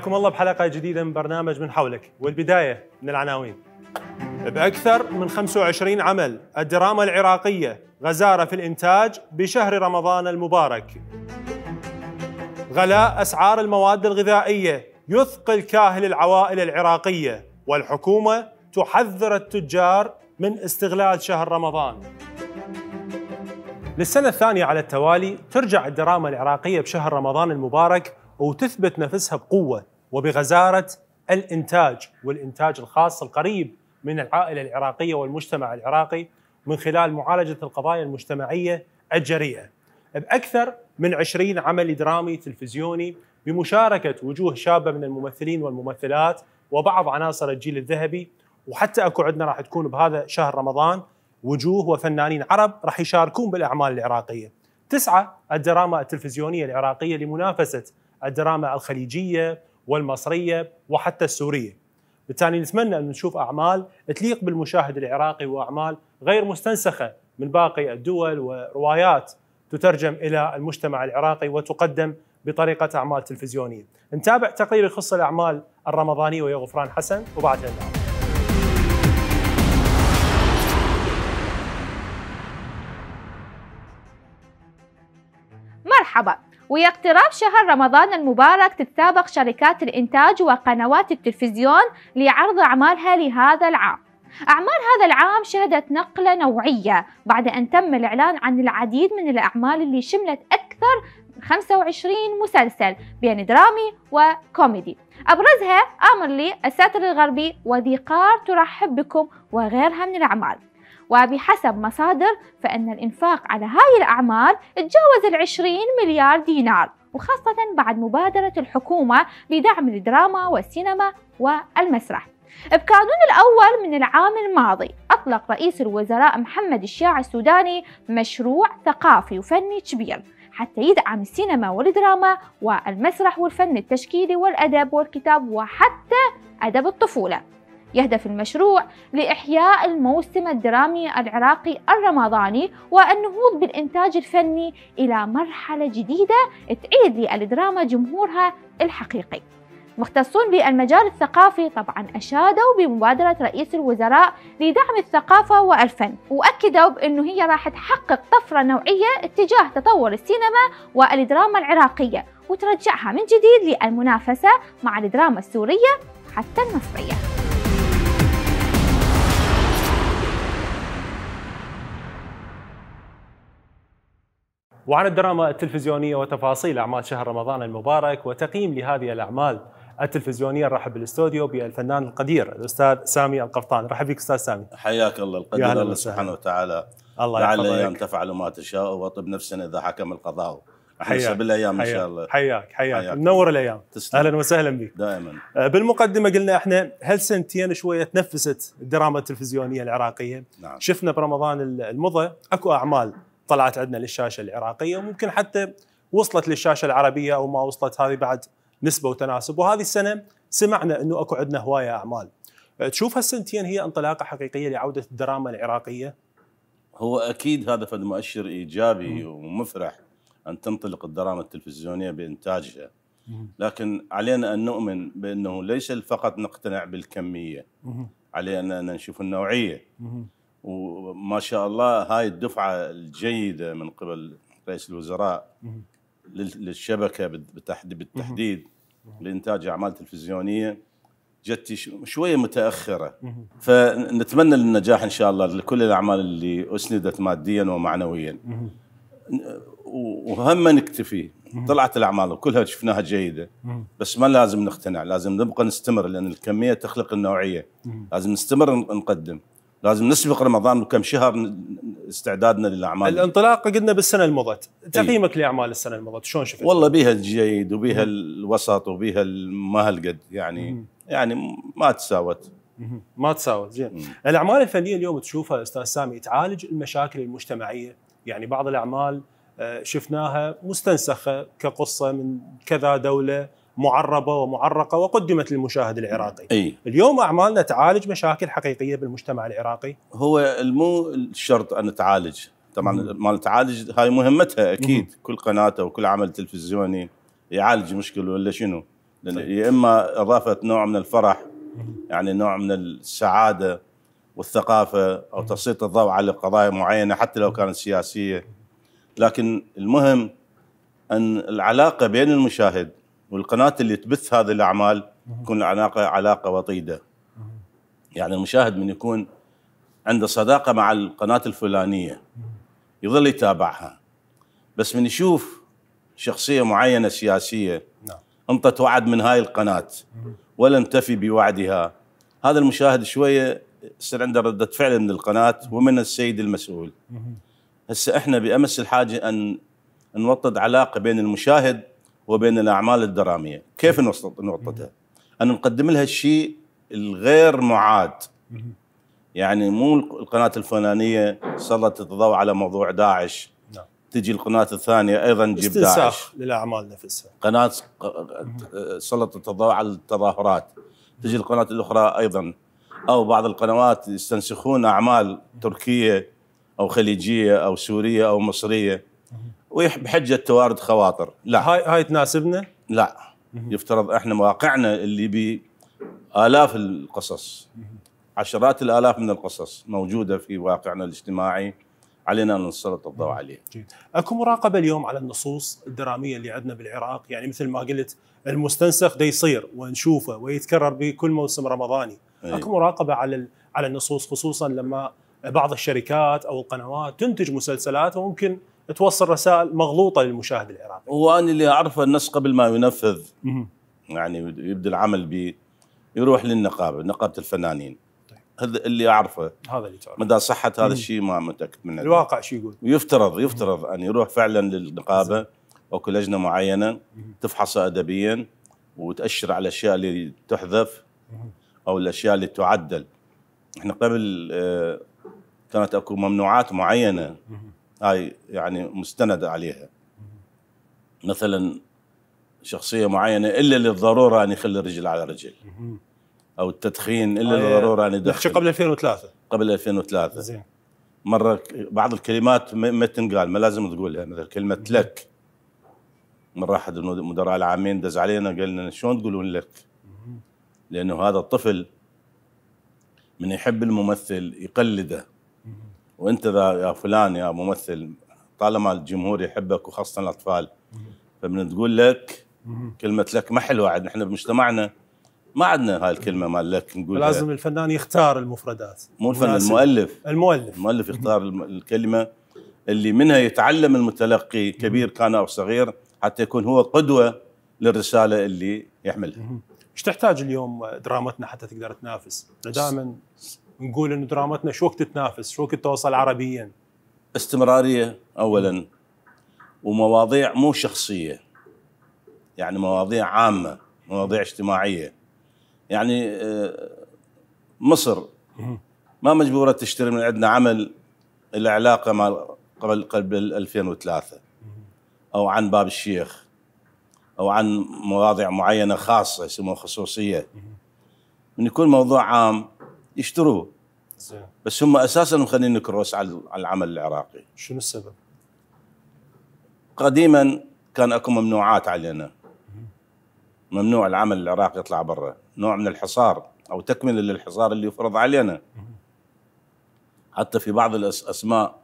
حياكم الله بحلقة جديدة من برنامج من حولك والبداية من العناوين بأكثر من 25 عمل الدراما العراقية غزارة في الإنتاج بشهر رمضان المبارك غلاء أسعار المواد الغذائية يثقل كاهل العوائل العراقية والحكومة تحذر التجار من استغلال شهر رمضان للسنة الثانية على التوالي ترجع الدراما العراقية بشهر رمضان المبارك وتثبت نفسها بقوة وبغزاره الانتاج والانتاج الخاص القريب من العائله العراقيه والمجتمع العراقي من خلال معالجه القضايا المجتمعيه الجريئه. باكثر من 20 عمل درامي تلفزيوني بمشاركه وجوه شابه من الممثلين والممثلات وبعض عناصر الجيل الذهبي وحتى اكو عندنا راح تكون بهذا شهر رمضان وجوه وفنانين عرب راح يشاركون بالاعمال العراقيه. تسعى الدراما التلفزيونيه العراقيه لمنافسه الدراما الخليجيه والمصرية وحتى السورية بالتالي نتمنى أن نشوف أعمال تليق بالمشاهد العراقي وأعمال غير مستنسخة من باقي الدول وروايات تترجم إلى المجتمع العراقي وتقدم بطريقة أعمال تلفزيونية نتابع تقرير يخص الأعمال الرمضانية ويا غفران حسن وبعدها نعم. مرحبا ويا اقتراب شهر رمضان المبارك تتسابق شركات الإنتاج وقنوات التلفزيون لعرض أعمالها لهذا العام أعمال هذا العام شهدت نقلة نوعية بعد أن تم الإعلان عن العديد من الأعمال اللي شملت أكثر 25 مسلسل بين درامي وكوميدي أبرزها أمرلي الساتر الغربي وذي قار ترحب بكم وغيرها من الأعمال وبحسب مصادر فإن الإنفاق على هاي الأعمال تجاوز العشرين مليار دينار وخاصة بعد مبادرة الحكومة لدعم الدراما والسينما والمسرح بكانون الأول من العام الماضي أطلق رئيس الوزراء محمد الشياع السوداني مشروع ثقافي وفني كبير حتى يدعم السينما والدراما والمسرح والفن التشكيلي والأدب والكتاب وحتى أدب الطفولة يهدف المشروع لإحياء الموسم الدرامي العراقي الرمضاني والنهوض بالإنتاج الفني إلى مرحلة جديدة تعيد للدراما جمهورها الحقيقي مختصون بالمجال الثقافي طبعا أشادوا بمبادرة رئيس الوزراء لدعم الثقافة والفن وأكدوا بأنه هي راح تحقق طفرة نوعية اتجاه تطور السينما والدراما العراقية وترجعها من جديد للمنافسة مع الدراما السورية حتى المصرية وعن الدراما التلفزيونية وتفاصيل أعمال شهر رمضان المبارك وتقييم لهذه الأعمال التلفزيونيه نرحب بالاستوديو بالفنان القدير الاستاذ سامي القفطان رحب فيك استاذ سامي حياك الله القدير الله سبحانه وتعالى الله لعل الايام تفعل ما تشاء وطب نفسنا اذا حكم القضاء حياك بالايام ان شاء الله حياك حياك, حياك. منور الايام تسلم. اهلا وسهلا بك دائما آه، بالمقدمه قلنا احنا هل سنتين شويه تنفست الدراما التلفزيونيه العراقيه نعم. شفنا برمضان المضى اكو اعمال طلعت عندنا للشاشه العراقيه وممكن حتى وصلت للشاشه العربيه او ما وصلت هذه بعد نسبه وتناسب وهذه السنه سمعنا انه اكو عندنا هوايه اعمال أه، تشوف هالسنتين هي انطلاقه حقيقيه لعوده الدراما العراقيه هو اكيد هذا فد مؤشر ايجابي مم. ومفرح ان تنطلق الدراما التلفزيونيه بانتاجها مم. لكن علينا ان نؤمن بانه ليس فقط نقتنع بالكميه مم. علينا ان نشوف النوعيه وما شاء الله هاي الدفعه الجيده من قبل رئيس الوزراء للشبكه بالتحديد, بالتحديد لانتاج اعمال تلفزيونيه جت شويه متاخره فنتمنى النجاح ان شاء الله لكل الاعمال اللي اسندت ماديا ومعنويا وهم نكتفي طلعت الاعمال وكلها شفناها جيده بس ما لازم نقتنع لازم نبقى نستمر لان الكميه تخلق النوعيه لازم نستمر نقدم لازم نسبق رمضان بكم شهر استعدادنا للاعمال الانطلاق قلنا بالسنه المضت إيه. تقييمك ايه؟ لاعمال السنه المضت شلون شفت والله بيها الجيد وبيها الوسط وبيها ما هالقد يعني مم. يعني ما تساوت مم. ما تساوت زين الاعمال الفنيه اليوم تشوفها استاذ سامي تعالج المشاكل المجتمعيه يعني بعض الاعمال آه، شفناها مستنسخه كقصه من كذا دوله معربه ومعرقه وقدمت للمشاهد العراقي أي. اليوم اعمالنا تعالج مشاكل حقيقيه بالمجتمع العراقي هو مو الشرط ان تعالج طبعا مال تعالج هاي مهمتها اكيد مم. كل قناه وكل عمل تلفزيوني يعالج مشكله ولا شنو طيب. يا اما اضافه نوع من الفرح مم. يعني نوع من السعاده والثقافه او تسليط الضوء على قضايا معينه حتى لو كانت سياسيه لكن المهم ان العلاقه بين المشاهد والقناه اللي تبث هذه الاعمال تكون علاقه علاقه وطيده يعني المشاهد من يكون عنده صداقه مع القناه الفلانيه يظل يتابعها بس من يشوف شخصيه معينه سياسيه نعم. انطت وعد من هاي القناه ولم تفي بوعدها هذا المشاهد شويه يصير عنده رده فعل من القناه ومن السيد المسؤول هسه احنا بامس الحاجه ان نوطد علاقه بين المشاهد وبين الاعمال الدراميه، كيف نقطتها؟ ان نقدم لها الشيء الغير معاد. يعني مو القناه الفلانيه سلطت الضوء على موضوع داعش نعم. تجي القناة الثانية أيضا تجيب داعش للأعمال نفسها قناة سلطت الضوء على التظاهرات تجي القناة الأخرى أيضا أو بعض القنوات يستنسخون أعمال تركية أو خليجية أو سورية أو مصرية وبحجه توارد خواطر لا هاي هاي تناسبنا؟ لا يفترض احنا مواقعنا اللي ب الاف القصص عشرات الالاف من القصص موجوده في واقعنا الاجتماعي علينا ان نسلط الضوء عليه. جيد. اكو مراقبه اليوم على النصوص الدراميه اللي عندنا بالعراق يعني مثل ما قلت المستنسخ دا يصير ونشوفه ويتكرر بكل موسم رمضاني. أي. اكو مراقبه على على النصوص خصوصا لما بعض الشركات او القنوات تنتج مسلسلات وممكن توصل رسائل مغلوطه للمشاهد العراقي. هو انا اللي اعرفه الناس قبل ما ينفذ يعني يبدا العمل ب يروح للنقابه، نقابه الفنانين. طيب. هذا اللي اعرفه هذا اللي تعرفه مدى صحه هذا الشيء ما متاكد منه الواقع شو يقول؟ يفترض يفترض ان يروح فعلا للنقابه او لجنه معينه تفحصه ادبيا وتاشر على الاشياء اللي تحذف او الاشياء اللي تعدل احنا قبل آه، كانت اكو ممنوعات معينه هاي يعني مستند عليها مثلا شخصية معينة إلا للضرورة أن يخلي الرجل على رجل أو التدخين إلا للضرورة أن يدخن قبل 2003 قبل 2003 زين مرة بعض الكلمات ما تنقال ما لازم تقولها مثل كلمة لك مرة أحد المدراء العامين دز علينا قال لنا شلون تقولون لك لأنه هذا الطفل من يحب الممثل يقلده وانت ذا يا فلان يا ممثل طالما الجمهور يحبك وخاصه الاطفال فمن تقول لك كلمه لك ما حلوه عاد نحن بمجتمعنا ما عندنا هاي الكلمه مال لك نقول لازم الفنان يختار المفردات مو الفنان المؤلف المؤلف المؤلف يختار الكلمه اللي منها يتعلم المتلقي كبير كان او صغير حتى يكون هو قدوه للرساله اللي يحملها. ايش تحتاج اليوم درامتنا حتى تقدر تنافس؟ دائما نقول انه دراماتنا شو وقت تنافس شو وقت توصل عربيا استمراريه اولا ومواضيع مو شخصيه يعني مواضيع عامه مواضيع اجتماعيه يعني آه، مصر ما مجبوره تشتري من عندنا عمل العلاقه مع قبل قبل 2003 او عن باب الشيخ او عن مواضيع معينه خاصه يسموها خصوصيه من يكون موضوع عام يشتروه زين بس هم اساسا مخلين الكروس على العمل العراقي شنو السبب؟ قديما كان اكو ممنوعات علينا ممنوع العمل العراقي يطلع برا نوع من الحصار او تكمله للحصار اللي يفرض علينا حتى في بعض الاسماء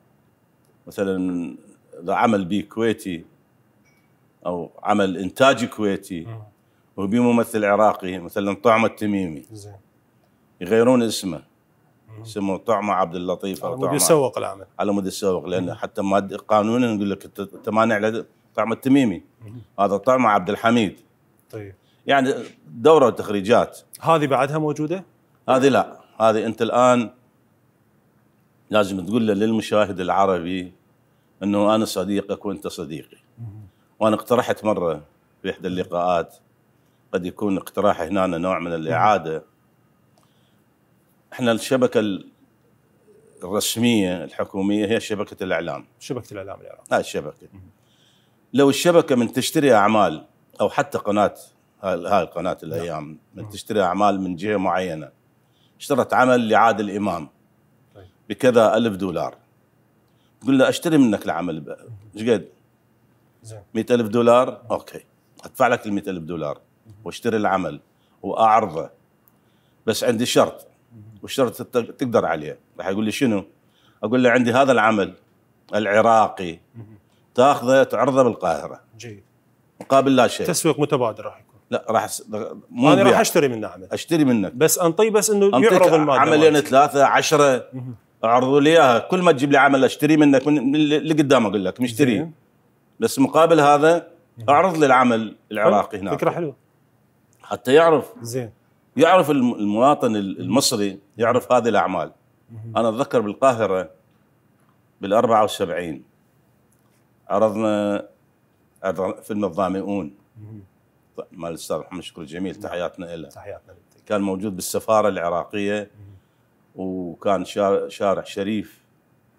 مثلا اذا عمل بي كويتي او عمل انتاج كويتي وبممثل عراقي مثلا طعم التميمي زين يغيرون اسمه يسموه طعمه عبد اللطيف او طعمه يسوق العمل على مود يسوق لان حتى ما قانونا نقول لك انت مانع طعم التميمي هذا طعمه عبد الحميد طيب يعني دوره وتخريجات هذه بعدها موجوده؟ هذه لا هذه انت الان لازم تقول له للمشاهد العربي انه انا صديقك وانت صديقي وانا اقترحت مره في احدى اللقاءات قد يكون اقتراح هنا نوع من الاعاده احنا الشبكه الرسميه الحكوميه هي شبكه الاعلام شبكه الاعلام العراقي هاي الشبكه لو الشبكه من تشتري اعمال او حتى قناه هاي القناه نعم. الايام من تشتري اعمال من جهه معينه اشترت عمل لعادل امام طيب. بكذا ألف دولار تقول له اشتري منك العمل ايش قد؟ زين ألف دولار اوكي ادفع لك ال ألف دولار واشتري العمل واعرضه بس عندي شرط وشرط تقدر عليه راح يقول لي شنو؟ اقول له عندي هذا العمل العراقي تاخذه تعرضه بالقاهره جيد مقابل لا شيء تسويق متبادل راح يكون لا راح س... مو انا راح اشتري منه عمل اشتري منك بس انطي بس انه يعرض الماده عملين ثلاثه عشرة اعرضوا لي اياها كل ما تجيب لي عمل اشتري منك من اللي قدام اقول لك مشتري بس مقابل هذا اعرض لي العمل العراقي هناك فكره حلوه حتى يعرف زين يعرف المواطن المصري يعرف هذه الاعمال انا اتذكر بالقاهره بال 74 عرضنا فيلم الظامئون مال الاستاذ محمد شكر الجميل تحياتنا له تحياتنا كان موجود بالسفاره العراقيه وكان شارع شريف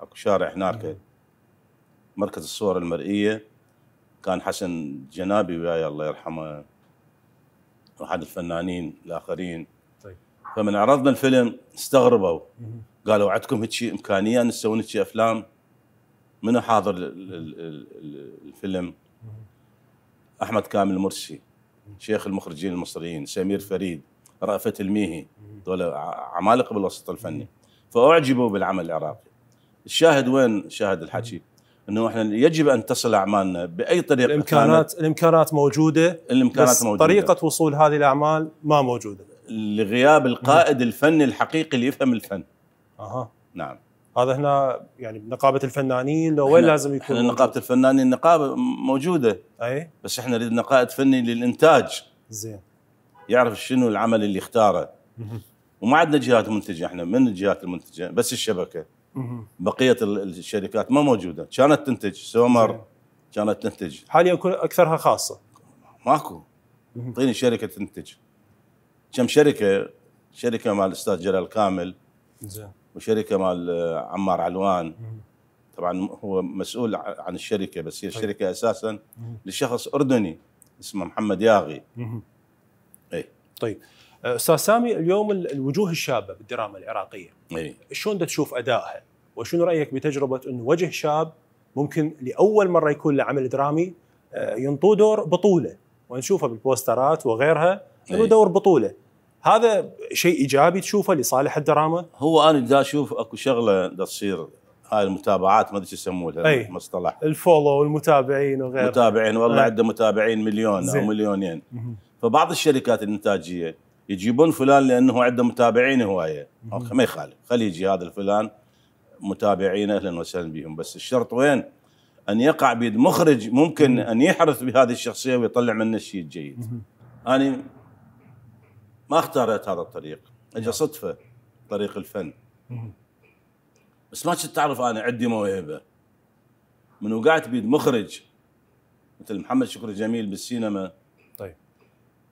اكو شارع هناك مركز الصور المرئيه كان حسن جنابي وياي الله يرحمه واحد الفنانين الاخرين فمن عرضنا الفيلم استغربوا قالوا عندكم هيك امكانيه ان تسوون هيك افلام منو حاضر الفيلم احمد كامل مرسي شيخ المخرجين المصريين سمير فريد رأفت الميهي دول عمالقه بالوسط الفني فاعجبوا بالعمل العراقي الشاهد وين شاهد الحكي انه احنا يجب ان تصل اعمالنا باي طريقه الامكانات الامكانات موجوده الامكانات بس موجوده طريقه وصول هذه الاعمال ما موجوده لغياب القائد الفني الحقيقي اللي يفهم الفن اها نعم هذا هنا يعني بنقابه الفنانين لو وين لازم يكون احنا نقابه الفنانين النقابه موجوده اي بس احنا نريد قائد فني للانتاج زين يعرف شنو العمل اللي اختاره وما عندنا جهات منتجه احنا من الجهات المنتجه بس الشبكه بقيه الشركات ما موجوده كانت تنتج سومر كانت تنتج حاليا اكثرها خاصه ماكو اعطيني شركه تنتج كم شركه شركه مال الاستاذ جلال كامل زين وشركه مال آه، عمار علوان طبعا هو مسؤول عن الشركه بس هي طيب. الشركه اساسا لشخص اردني اسمه محمد ياغي اي طيب آه، استاذ سامي اليوم الوجوه الشابه بالدراما العراقيه اي شلون تشوف ادائها وشنو رايك بتجربه انه وجه شاب ممكن لاول مره يكون له عمل درامي آه، ينطوه دور بطوله ونشوفها بالبوسترات وغيرها هو إيه. دور بطوله هذا شيء ايجابي تشوفه لصالح الدراما هو انا دا اشوف اكو شغله دا تصير هاي المتابعات ما ادري شو يسموها المصطلح إيه. الفولو والمتابعين وغيره متابعين والله إيه. عنده متابعين مليون زي. او مليونين فبعض الشركات الانتاجيه يجيبون فلان لانه عنده متابعين هوايه ما يخالف خليه يجي هذا الفلان متابعين اهلا وسهلا بهم بس الشرط وين؟ ان يقع بيد مخرج ممكن مم. ان يحرث بهذه الشخصيه ويطلع منه الشيء الجيد. مم. انا ما اختاريت هذا الطريق اجى نعم. صدفه طريق الفن بس ما كنت تعرف انا عندي موهبه من وقعت بيد مخرج مثل محمد شكري جميل بالسينما طيب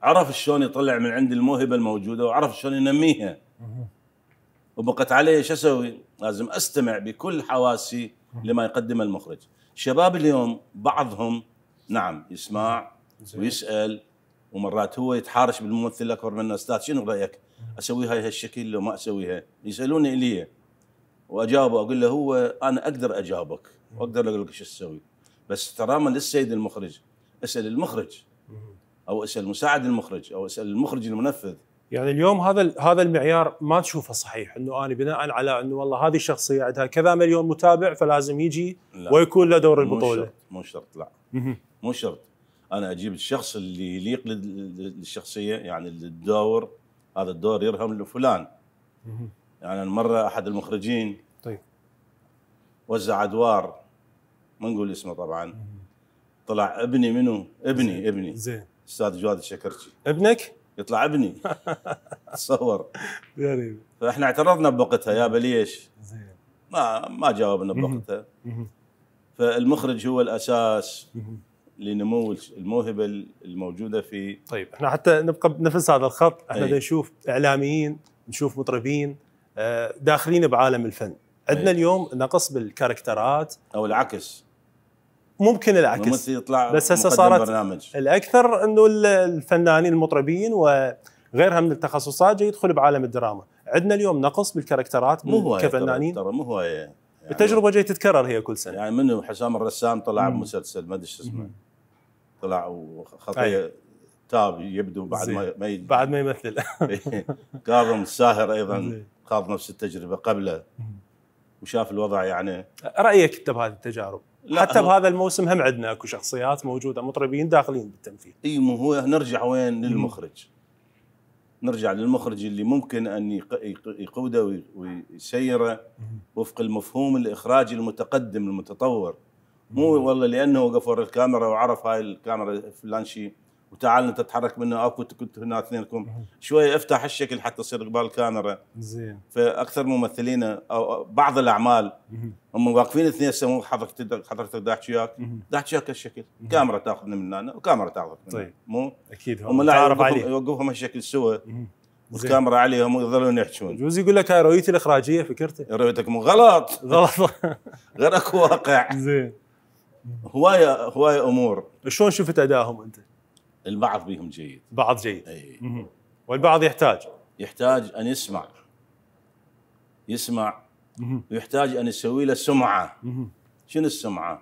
عرف شلون يطلع من عندي الموهبه الموجوده وعرف شلون ينميها وبقت علي شو اسوي؟ لازم استمع بكل حواسي لما يقدمه المخرج. شباب اليوم بعضهم نعم يسمع ويسال ومرات هو يتحارش بالممثل الاكبر منه استاذ شنو رايك؟ اسويها هالشكل لو ما اسويها؟ يسالوني الي واجاوبه اقول له هو انا اقدر اجاوبك واقدر اقول لك شو تسوي بس احتراما للسيد المخرج اسال المخرج او اسال مساعد المخرج او اسال المخرج المنفذ يعني اليوم هذا هذا المعيار ما تشوفه صحيح انه انا بناء على انه والله هذه الشخصيه عندها كذا مليون متابع فلازم يجي لا. ويكون له دور البطوله مو شرط مو شرط لا مو شرط انا اجيب الشخص اللي يليق للشخصيه يعني الدور هذا الدور يرهم لفلان يعني مره احد المخرجين طيب وزع ادوار ما نقول اسمه طبعا طلع ابني منو؟ ابني زي. ابني زين استاذ جواد الشكرتشي ابنك؟ يطلع ابني تصور غريب فاحنا اعترضنا بوقتها يا بليش زين ما ما جاوبنا بوقتها فالمخرج هو الاساس لنمو الموهبه الموجوده في طيب احنا حتى نبقى بنفس هذا الخط احنا طيب. أي. نشوف اعلاميين نشوف مطربين آه، داخلين بعالم الفن عندنا طيب. اليوم نقص بالكاركترات او العكس ممكن العكس يطلع بس هسه صارت برنامج. الاكثر انه الفنانين المطربين وغيرها من التخصصات جاي يدخل بعالم الدراما عندنا اليوم نقص بالكاركترات مو كفنانين ترى مو هوايه يعني التجربه جاي تتكرر هي كل سنه يعني منو حسام الرسام طلع بمسلسل ما ادري شو اسمه طلع وخطيه أيوه. تاب يبدو بعد ما ما ي... بعد ما يمثل كاظم الساهر إيه. ايضا خاض نفس التجربه قبله وشاف الوضع يعني رايك انت بهذه التجارب؟ لا حتى بهذا الموسم هم عندنا اكو شخصيات موجوده مطربين داخلين بالتمثيل اي مو هو نرجع وين للمخرج نرجع للمخرج اللي ممكن ان يقوده ويسيره وفق المفهوم الاخراجي المتقدم المتطور مو والله لانه وقف ورا الكاميرا وعرف هاي الكاميرا فلان شيء وتعال انت تتحرك منه اكو كنت هنا اثنينكم شويه افتح الشكل حتى تصير قبال الكاميرا زين فاكثر ممثلين او بعض الاعمال هم واقفين اثنين يسوون حضرتك حضرتك دا احكي وياك دا احكي وياك هالشكل كاميرا تاخذنا من هنا وكاميرا تاخذ من طيب مو اكيد هم لا يوقفهم هالشكل سوا والكاميرا عليهم يظلون يحكون جوز يقول لك هاي رؤيتي الاخراجيه فكرتي رؤيتك مو غلط غلط غير اكو واقع زين هوايه هوايه امور شلون شفت ادائهم انت؟ البعض بيهم جيد بعض جيد اي والبعض يحتاج يحتاج ان يسمع يسمع ويحتاج ان يسوي له سمعه شنو السمعه؟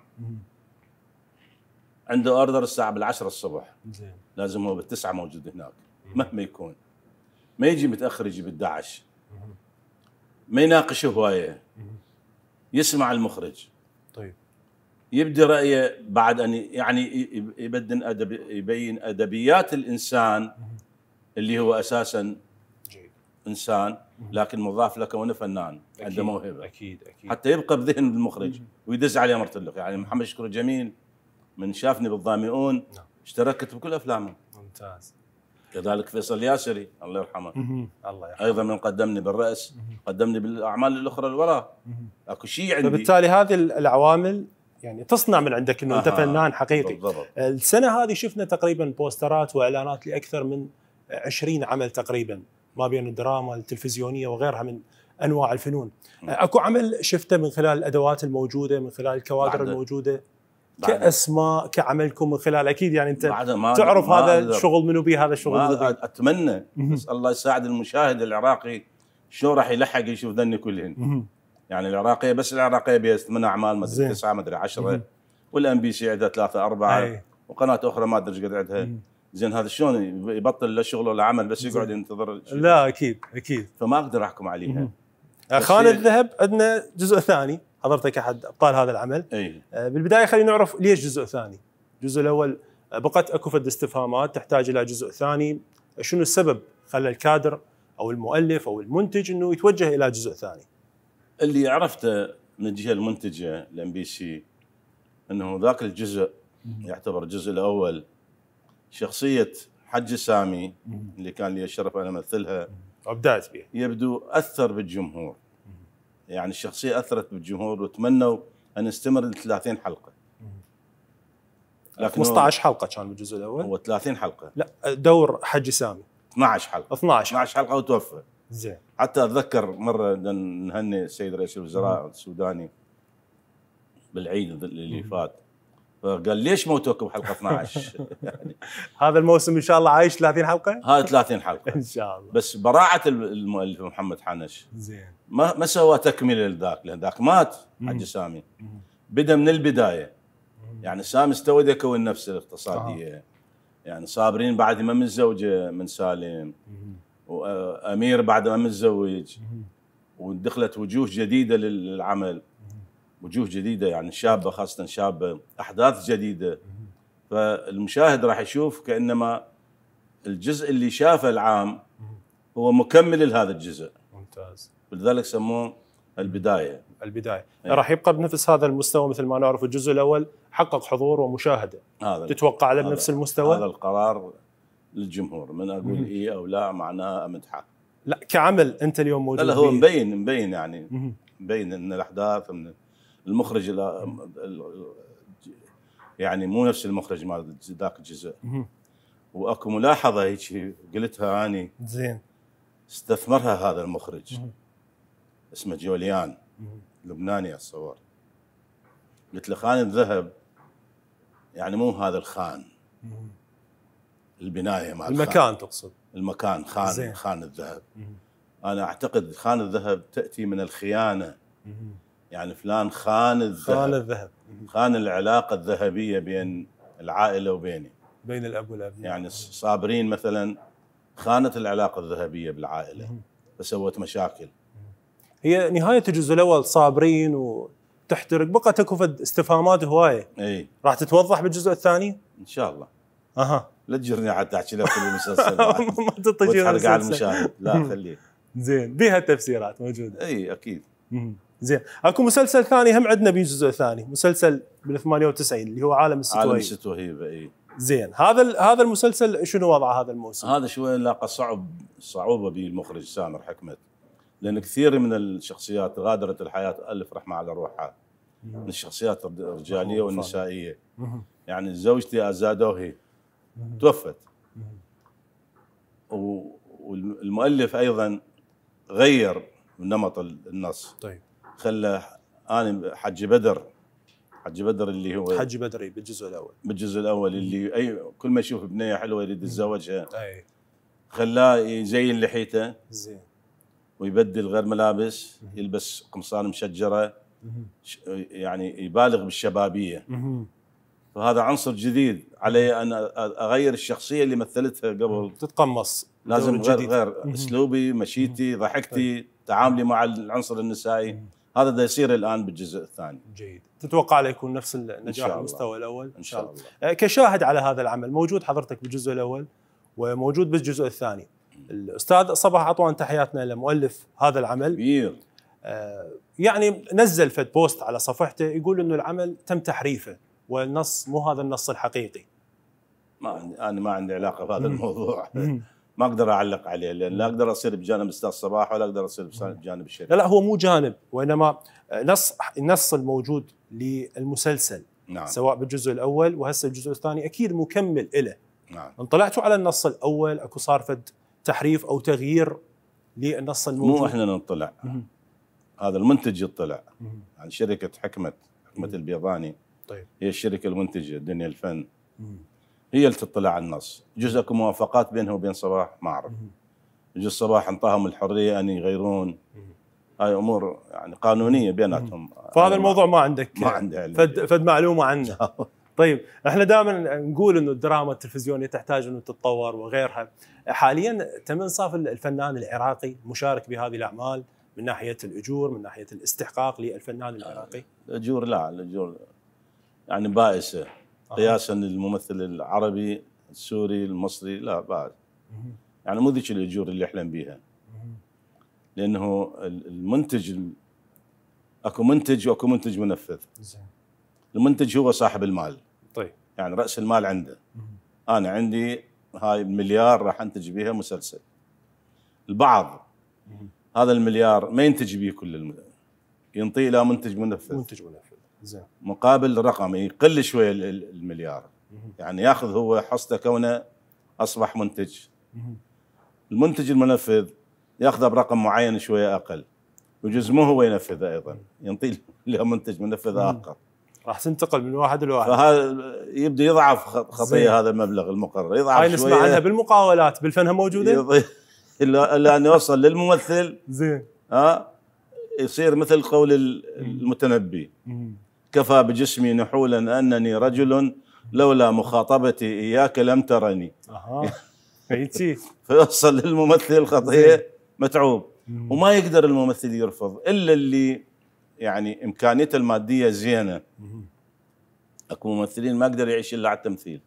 عنده اوردر الساعه بالعشرة الصبح زين لازم هو بالتسعة موجود هناك مهما يكون ما يجي متاخر يجي بال11 ما يناقش هوايه يسمع المخرج طيب يبدي رايه بعد ان يعني يبدن أدب يبين ادبيات الانسان اللي هو اساسا انسان لكن مضاف لك كونه فنان عنده موهبه اكيد اكيد حتى يبقى بذهن المخرج ويدز عليه مرتلق يعني محمد شكر جميل من شافني بالظامئون نعم. اشتركت بكل افلامه ممتاز كذلك فيصل ياسري الله يرحمه الله يرحمه ايضا من قدمني بالراس قدمني بالاعمال الاخرى اللي وراه اكو شيء عندي فبالتالي هذه العوامل يعني تصنع من عندك انه آه انت فنان حقيقي بالضبط. السنه هذه شفنا تقريبا بوسترات واعلانات لاكثر من 20 عمل تقريبا ما بين الدراما التلفزيونيه وغيرها من انواع الفنون م. اكو عمل شفته من خلال الادوات الموجوده من خلال الكوادر بعد الموجوده بعد كاسماء كعملكم من خلال اكيد يعني انت بعد ما تعرف ما هذا الشغل منو به هذا الشغل اتمنى بس الله يساعد المشاهد العراقي شلون راح يلحق يشوف ذني كلهن يعني العراقيه بس العراقيه بها ثمان اعمال ما ادري تسعه ما ادري 10 والام بي سي عندها ثلاثه اربعه أي. وقناه اخرى ما ادري ايش قد عندها زين هذا شلون يبطل لا شغل ولا عمل بس يقعد ينتظر لا اكيد اكيد فما اقدر احكم عليها خان الذهب عندنا جزء ثاني حضرتك احد ابطال هذا العمل أي. آه، بالبدايه خلينا نعرف ليش جزء ثاني الجزء الاول آه، بقت اكو فد استفهامات تحتاج الى جزء ثاني شنو السبب خلى الكادر او المؤلف او المنتج انه يتوجه الى جزء ثاني اللي عرفته من الجهه المنتجه الام بي سي انه ذاك الجزء يعتبر الجزء الاول شخصيه حج سامي اللي كان لي الشرف ان امثلها ابدعت فيها يبدو اثر بالجمهور يعني الشخصيه اثرت بالجمهور وتمنوا ان استمر ل 30 حلقه لكن 15 حلقه كان بالجزء الاول هو 30 حلقه لا دور حج سامي 12 حلقه 12 12 حلقه وتوفى زين حتى اتذكر مره نهني السيد رئيس الوزراء السوداني بالعيد اللي فات فقال ليش موتوكم حلقه 12 يعني هذا الموسم ان شاء الله عايش 30 حلقه هذا 30 حلقه ان شاء الله بس براعه المؤلف محمد حنش زين ما ما سوى تكمله لذاك لان ذاك مات حج سامي بدا من البدايه يعني سامي استوى يكون نفسه الاقتصاديه آه. يعني صابرين بعد ما من من سالم وامير بعد ما متزوج ودخلت وجوه جديده للعمل وجوه جديده يعني شابه خاصه شابه احداث جديده فالمشاهد راح يشوف كانما الجزء اللي شافه العام هو مكمل لهذا الجزء ممتاز ولذلك سموه البدايه البدايه إيه. راح يبقى بنفس هذا المستوى مثل ما نعرف الجزء الاول حقق حضور ومشاهده هذا تتوقع على بنفس المستوى هذا القرار للجمهور من اقول اي او لا معناها امدحه لا كعمل انت اليوم موجود لا, هو مبين مبين يعني مبين ان الاحداث من المخرج يعني مو نفس المخرج مال ذاك الجزء واكو ملاحظه هيك قلتها اني زين استثمرها هذا المخرج اسمه جوليان لبناني اتصور قلت له خان الذهب يعني مو هذا الخان البنايه مع المكان تقصد المكان خان زين. خان الذهب انا اعتقد خان الذهب تاتي من الخيانه يعني فلان خان الذهب خان الذهب خان العلاقه الذهبيه بين العائله وبيني بين الاب والاب يعني صابرين مثلا خانت العلاقه الذهبيه بالعائله فسوت مشاكل هي نهايه الجزء الاول صابرين وتحترق بقى تكفد استفهامات هوايه اي راح تتوضح بالجزء الثاني؟ ان شاء الله اها لا تجرني عاد تحكي لك كل المسلسل ما تطجر على المشاهد لا خليه زين بيها تفسيرات موجوده اي اكيد زين اكو مسلسل ثاني هم عندنا به جزء ثاني مسلسل بال 98 اللي هو عالم الستوهيبه عالم الستوهيبه اي زين هذا هذا المسلسل شنو وضع هذا الموسم؟ هذا شوي لاقى صعب صعوبه بالمخرج سامر حكمت لان كثير من الشخصيات غادرت الحياه الف رحمه على روحها من الشخصيات الرجاليه والنسائيه يعني زوجتي ازادوهي توفت والمؤلف ايضا غير نمط النص طيب خلى انا حج بدر حج بدر اللي هو حج بدر إيه، بالجزء الاول بالجزء الاول اللي اي كل ما يشوف بنيه حلوه يريد يتزوجها اي خلاه يزين لحيته زين ويبدل غير ملابس يلبس قمصان مشجره يعني يبالغ بالشبابيه فهذا عنصر جديد علي ان اغير الشخصيه اللي مثلتها قبل تتقمص لازم غير جديد. غير اسلوبي مشيتي ضحكتي طيب. تعاملي مع العنصر النسائي هذا دا يصير الان بالجزء الثاني جيد تتوقع له يكون نفس النجاح المستوى الاول ان شاء الله, الله. كشاهد على هذا العمل موجود حضرتك بالجزء الاول وموجود بالجزء الثاني الاستاذ صباح عطوان تحياتنا لمؤلف هذا العمل كبير يعني نزل فد بوست على صفحته يقول انه العمل تم تحريفه والنص مو هذا النص الحقيقي ما عندي انا ما عندي علاقه بهذا الموضوع ما اقدر اعلق عليه لان لا اقدر اصير بجانب استاذ صباح ولا اقدر اصير بجانب الشركه لا لا هو مو جانب وانما نص النص الموجود للمسلسل نعم. سواء بالجزء الاول وهسه الجزء الثاني اكيد مكمل له نعم انطلعتوا على النص الاول اكو صار فد تحريف او تغيير للنص الموجود مو احنا نطلع هذا المنتج يطلع عن يعني شركه حكمه حكمه البيضاني طيب هي الشركه المنتجه دنيا الفن مم. هي اللي تطلع على النص جزء اكو موافقات بينها وبين صباح ما اعرف جزء صباح انطاهم الحريه ان يغيرون هاي امور يعني قانونيه بيناتهم فهذا الموضوع ما عندك ما عندي فد, فد معلومه عنه طيب احنا دائما نقول انه الدراما التلفزيونيه تحتاج انه تتطور وغيرها حاليا تم انصاف الفنان العراقي مشارك بهذه الاعمال من ناحيه الاجور من ناحيه الاستحقاق للفنان العراقي الاجور لا الاجور يعني بائسه قياسا للممثل العربي السوري المصري لا بعد يعني مو ذيك الاجور اللي يحلم بيها لانه المنتج اكو منتج واكو منتج منفذ المنتج هو صاحب المال طيب يعني راس المال عنده انا عندي هاي المليار راح انتج بها مسلسل البعض هذا المليار ما ينتج به كل الم... ينطيه الى منتج منفذ منتج منفذ زين مقابل رقم يقل يعني شويه المليار يعني ياخذ هو حصته كونه اصبح منتج المنتج المنفذ ياخذه برقم معين شويه اقل مو هو ينفذه ايضا ينطي له منتج منفذ اخر راح تنتقل من واحد لواحد فهذا يبدا يضعف خطيه هذا المبلغ المقرر يضعف هاي نسمع عنها بالمقاولات بالفنها موجوده يض... الا ان يوصل للممثل زين ها آه، يصير مثل قول المتنبي مم. كفى بجسمي نحولا انني رجل لولا مخاطبتي اياك لم ترني اها فيوصل للممثل الخطيه متعوب وما يقدر الممثل يرفض الا اللي يعني امكانيته الماديه زينه اكو ممثلين ما يقدر يعيش الا على التمثيل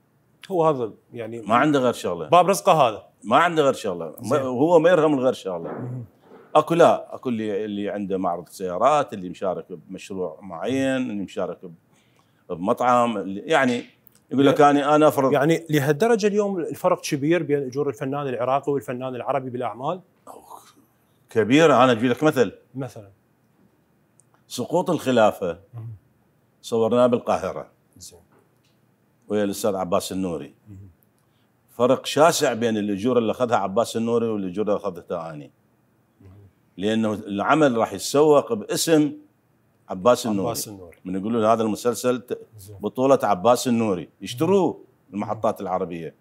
هو هذا يعني ما عنده غير شغله باب رزقه هذا ما عنده غير شغله هو ما يرهم غير شغله اكو لا اكو اللي اللي عنده معرض سيارات اللي مشارك بمشروع معين اللي مشارك بمطعم اللي يعني يقول لك انا انا افرض يعني لهالدرجه اليوم الفرق كبير بين اجور الفنان العراقي والفنان العربي بالاعمال كبير انا اجيب لك مثل مثلا سقوط الخلافه صورناه بالقاهره زين ويا الاستاذ عباس النوري فرق شاسع بين الاجور اللي اخذها عباس النوري والاجور اللي اخذتها اني لانه العمل راح يتسوق باسم عباس النوري عباس النوري من يقول له هذا المسلسل بطوله عباس النوري يشتروه المحطات العربيه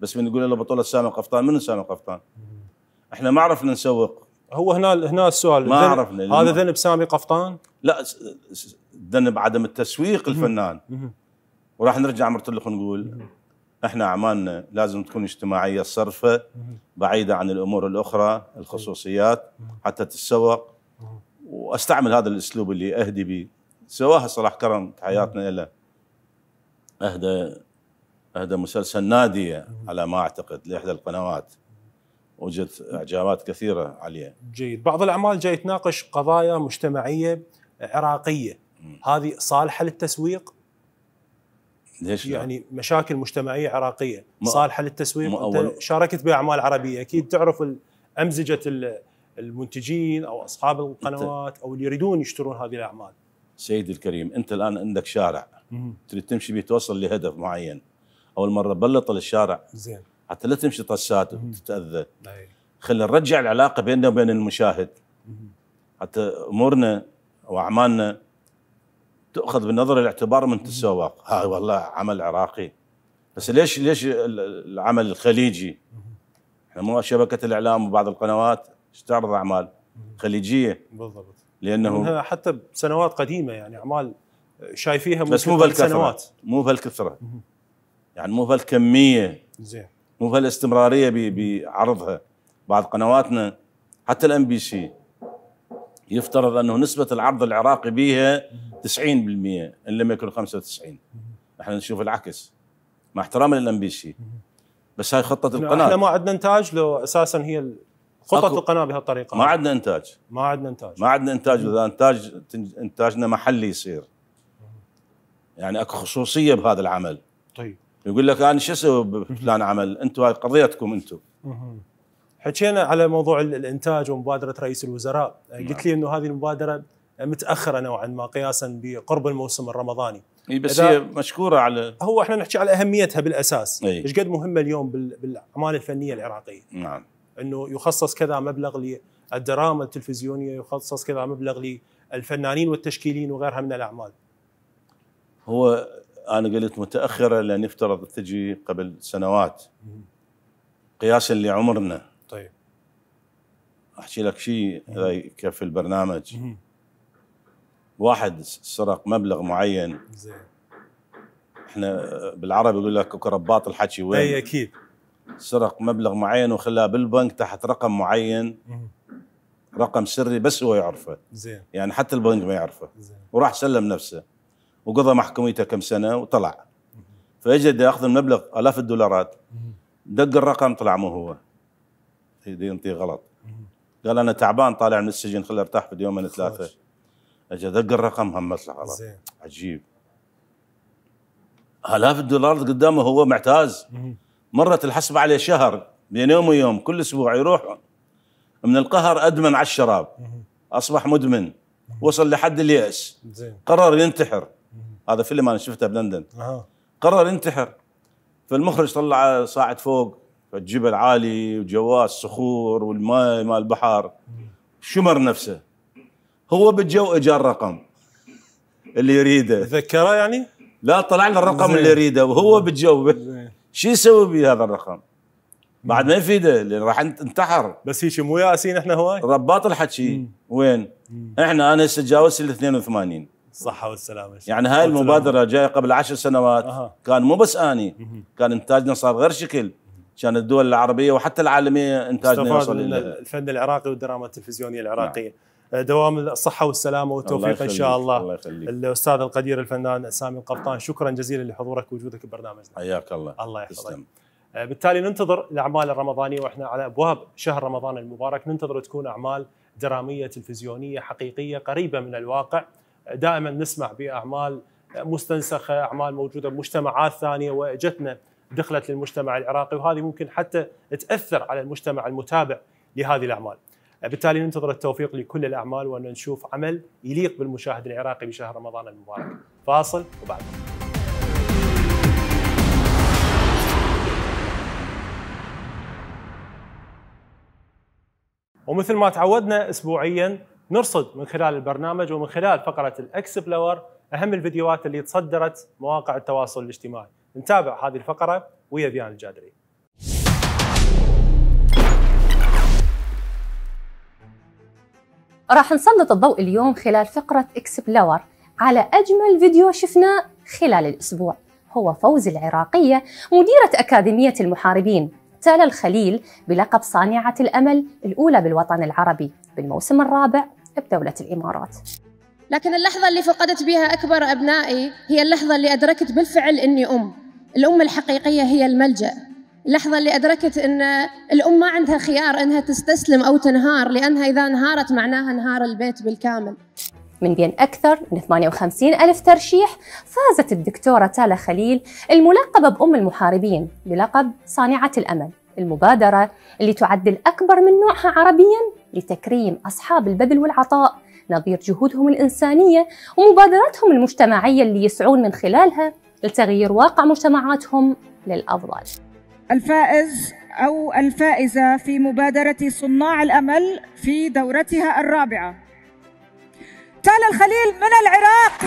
بس من يقول له بطوله سامي قفطان منو سامي قفطان؟ احنا ما عرفنا نسوق هو هنا هنا السؤال ما عرفنا هذا ذنب سامي قفطان؟ لا ذنب عدم التسويق الفنان وراح نرجع مرتلخ نقول احنا اعمالنا لازم تكون اجتماعيه صرفه بعيده عن الامور الاخرى الخصوصيات حتى تتسوق واستعمل هذا الاسلوب اللي اهدي به سواها صلاح كرم في حياتنا له اهدى اهدى مسلسل ناديه على ما اعتقد لاحدى القنوات وجدت اعجابات كثيره عليه جيد بعض الاعمال جاي تناقش قضايا مجتمعيه عراقيه هذه صالحه للتسويق ليش لا؟ يعني مشاكل مجتمعيه عراقيه صالحه للتسويق انت شاركت باعمال عربيه اكيد تعرف امزجه المنتجين او اصحاب القنوات او اللي يريدون يشترون هذه الاعمال سيدي الكريم انت الان عندك شارع تريد تمشي بيه توصل لهدف معين اول مره بلط الشارع زين حتى لا تمشي طشات وتتاذى خلينا نرجع العلاقه بيننا وبين المشاهد حتى امورنا واعمالنا تؤخذ بالنظر الاعتبار من تسوق هاي والله عمل عراقي بس ليش ليش العمل الخليجي احنا مو شبكه الاعلام وبعض القنوات تعرض اعمال خليجيه بالضبط لانه حتى بسنوات قديمه يعني اعمال شايفيها بس مو بهالكثره مو بهالكثره يعني مو بهالكميه زين مو بهالاستمراريه بعرضها بعض قنواتنا حتى الام بي سي يفترض انه نسبه العرض العراقي بيها 90% ان لم يكن 95 احنا نشوف العكس مع احترامنا سي بس هاي خطه القناه احنا ما عندنا انتاج لو اساسا هي خطه أكو... القناه بهالطريقه ما عندنا انتاج ما عندنا انتاج ما عندنا انتاج اذا انتاج انتاجنا محلي يصير يعني اكو خصوصيه بهذا العمل طيب يقول لك انا شو اسوي بفلان عمل انتم هاي قضيتكم انتم حكينا على موضوع الانتاج ومبادره رئيس الوزراء قلت لي انه هذه المبادره متاخره نوعا ما قياسا بقرب الموسم الرمضاني اي بس هي مشكوره على هو احنا نحكي على اهميتها بالاساس ايش قد مهمه اليوم بالاعمال الفنيه العراقيه نعم انه يخصص كذا مبلغ للدراما التلفزيونيه يخصص كذا مبلغ للفنانين والتشكيلين وغيرها من الاعمال هو انا قلت متاخره لان يفترض تجي قبل سنوات قياسا لعمرنا طيب احكي لك شيء كيف البرنامج واحد سرق مبلغ معين زين احنا بالعربي يقول لك اكو رباط الحكي وين اي اكيد سرق مبلغ معين وخلاه بالبنك تحت رقم معين رقم سري بس هو يعرفه زين يعني حتى البنك ما يعرفه زين وراح سلم نفسه وقضى محكوميته كم سنه وطلع فاجى ياخذ المبلغ الاف الدولارات دق الرقم طلع مو هو ينطيه غلط قال انا تعبان طالع من السجن خلي ارتاح في يومين ثلاثه اجى دق الرقم همس له خلاص عجيب الاف الدولار قدامه هو معتاز مرت الحسبه عليه شهر بين يوم ويوم كل اسبوع يروح من القهر ادمن على الشراب اصبح مدمن وصل لحد الياس قرر ينتحر هذا فيلم انا شفته بلندن قرر ينتحر فالمخرج طلع صاعد فوق فالجبل عالي وجواز صخور والماء مال البحر شمر نفسه هو بالجو اجى الرقم اللي يريده ذكره يعني؟ لا طلع له الرقم زي. اللي يريده وهو بالجو شو يسوي به هذا الرقم؟ بعد ما يفيده لان راح انتحر بس هيك مو ياسين احنا هواي رباط الحكي وين؟ مم. احنا انا هسه تجاوزت ال 82 الصحة والسلامة يعني هاي المبادرة جاية قبل عشر سنوات أه. كان مو بس اني كان انتاجنا صار غير شكل كان الدول العربية وحتى العالمية انتاجنا يوصل الفن العراقي والدراما التلفزيونية العراقية نعم. دوام الصحه والسلامه والتوفيق ان شاء الله, الله يخليك. الاستاذ القدير الفنان سامي القبطان شكرا جزيلا لحضورك ووجودك ببرنامجنا حياك الله الله يحفظك آه، بالتالي ننتظر الاعمال الرمضانيه واحنا على ابواب شهر رمضان المبارك ننتظر تكون اعمال دراميه تلفزيونيه حقيقيه قريبه من الواقع آه، دائما نسمع باعمال مستنسخه اعمال موجوده بمجتمعات ثانيه واجتنا دخلت للمجتمع العراقي وهذه ممكن حتى تاثر على المجتمع المتابع لهذه الاعمال بالتالي ننتظر التوفيق لكل الاعمال وان نشوف عمل يليق بالمشاهد العراقي بشهر رمضان المبارك فاصل وبعد ومثل ما تعودنا اسبوعيا نرصد من خلال البرنامج ومن خلال فقره الاكسبلور اهم الفيديوهات اللي تصدرت مواقع التواصل الاجتماعي نتابع هذه الفقره ويا بيان الجادري راح نسلط الضوء اليوم خلال فقرة اكسبلور على أجمل فيديو شفناه خلال الأسبوع هو فوز العراقية مديرة أكاديمية المحاربين تالا الخليل بلقب صانعة الأمل الأولى بالوطن العربي بالموسم الرابع بدولة الإمارات لكن اللحظة اللي فقدت بها أكبر أبنائي هي اللحظة اللي أدركت بالفعل أني أم الأم الحقيقية هي الملجأ اللحظة اللي أدركت أن الأم ما عندها خيار أنها تستسلم أو تنهار لأنها إذا انهارت معناها انهار البيت بالكامل من بين أكثر من 58 ألف ترشيح فازت الدكتورة تالا خليل الملقبة بأم المحاربين بلقب صانعة الأمل المبادرة اللي تعد الأكبر من نوعها عربيا لتكريم أصحاب البذل والعطاء نظير جهودهم الإنسانية ومبادراتهم المجتمعية اللي يسعون من خلالها لتغيير واقع مجتمعاتهم للأفضل الفائز أو الفائزة في مبادرة صناع الأمل في دورتها الرابعة تالا الخليل من العراق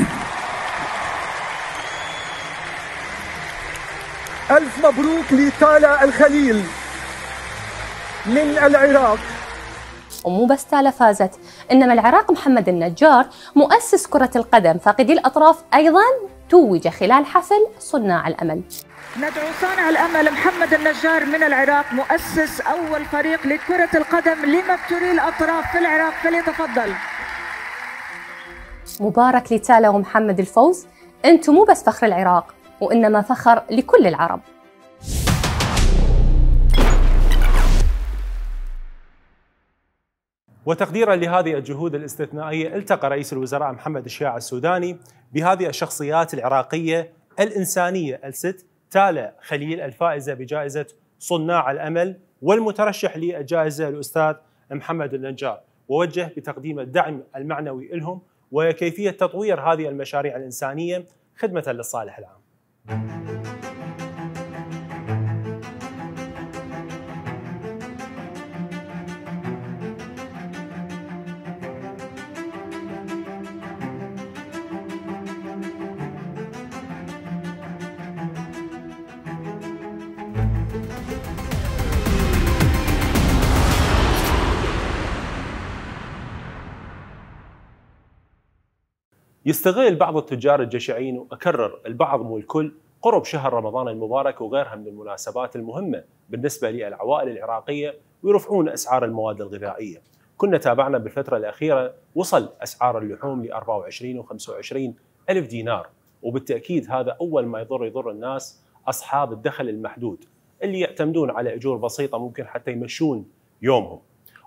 ألف مبروك لتالا الخليل من العراق ومو بس تالا فازت إنما العراق محمد النجار مؤسس كرة القدم فاقدي الأطراف أيضا توج خلال حفل صناع الأمل ندعو صانع الامل محمد النجار من العراق مؤسس اول فريق لكره القدم لمبتوري الاطراف في العراق فليتفضل. مبارك لتالا ومحمد الفوز، انتم مو بس فخر العراق وانما فخر لكل العرب. وتقديرا لهذه الجهود الاستثنائيه التقى رئيس الوزراء محمد الشياع السوداني بهذه الشخصيات العراقيه الانسانيه الست تالا خليل الفائزة بجائزة صناع الأمل والمترشح للجائزة الأستاذ محمد النجار ووجه بتقديم الدعم المعنوي لهم وكيفية تطوير هذه المشاريع الإنسانية خدمة للصالح العام يستغل بعض التجار الجشعين وأكرر البعض مو الكل قرب شهر رمضان المبارك وغيرها من المناسبات المهمة بالنسبة للعوائل العراقية ويرفعون أسعار المواد الغذائية كنا تابعنا بالفترة الأخيرة وصل أسعار اللحوم ل 24 و 25 ألف دينار وبالتأكيد هذا أول ما يضر يضر الناس أصحاب الدخل المحدود اللي يعتمدون على أجور بسيطة ممكن حتى يمشون يومهم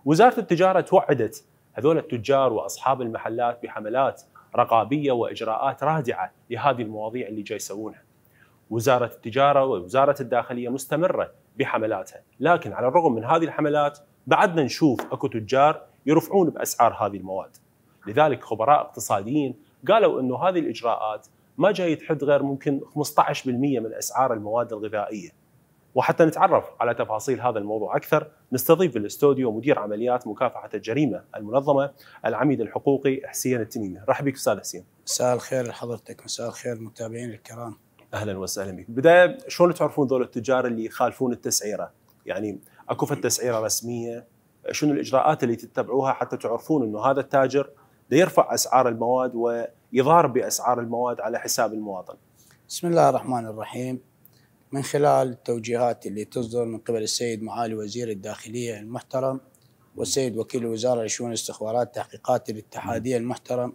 وزارة التجارة توعدت هذول التجار وأصحاب المحلات بحملات رقابيه واجراءات رادعه لهذه المواضيع اللي جاي يسوونها. وزاره التجاره ووزاره الداخليه مستمره بحملاتها، لكن على الرغم من هذه الحملات بعدنا نشوف اكو تجار يرفعون باسعار هذه المواد. لذلك خبراء اقتصاديين قالوا انه هذه الاجراءات ما جاي تحد غير ممكن 15% من اسعار المواد الغذائيه وحتى نتعرف على تفاصيل هذا الموضوع اكثر نستضيف في الاستوديو مدير عمليات مكافحه الجريمه المنظمه العميد الحقوقي حسين التميمي رحب بك استاذ حسين مساء الخير لحضرتك مساء الخير المتابعين الكرام اهلا وسهلا بك بدايه شلون تعرفون ذول التجار اللي يخالفون التسعيره يعني اكو التسعيره رسميه شنو الاجراءات اللي تتبعوها حتى تعرفون انه هذا التاجر يرفع اسعار المواد ويضارب باسعار المواد على حساب المواطن بسم الله الرحمن الرحيم من خلال التوجيهات اللي تصدر من قبل السيد معالي وزير الداخلية المحترم والسيد وكيل الوزارة لشؤون الاستخبارات تحقيقات الاتحادية المحترم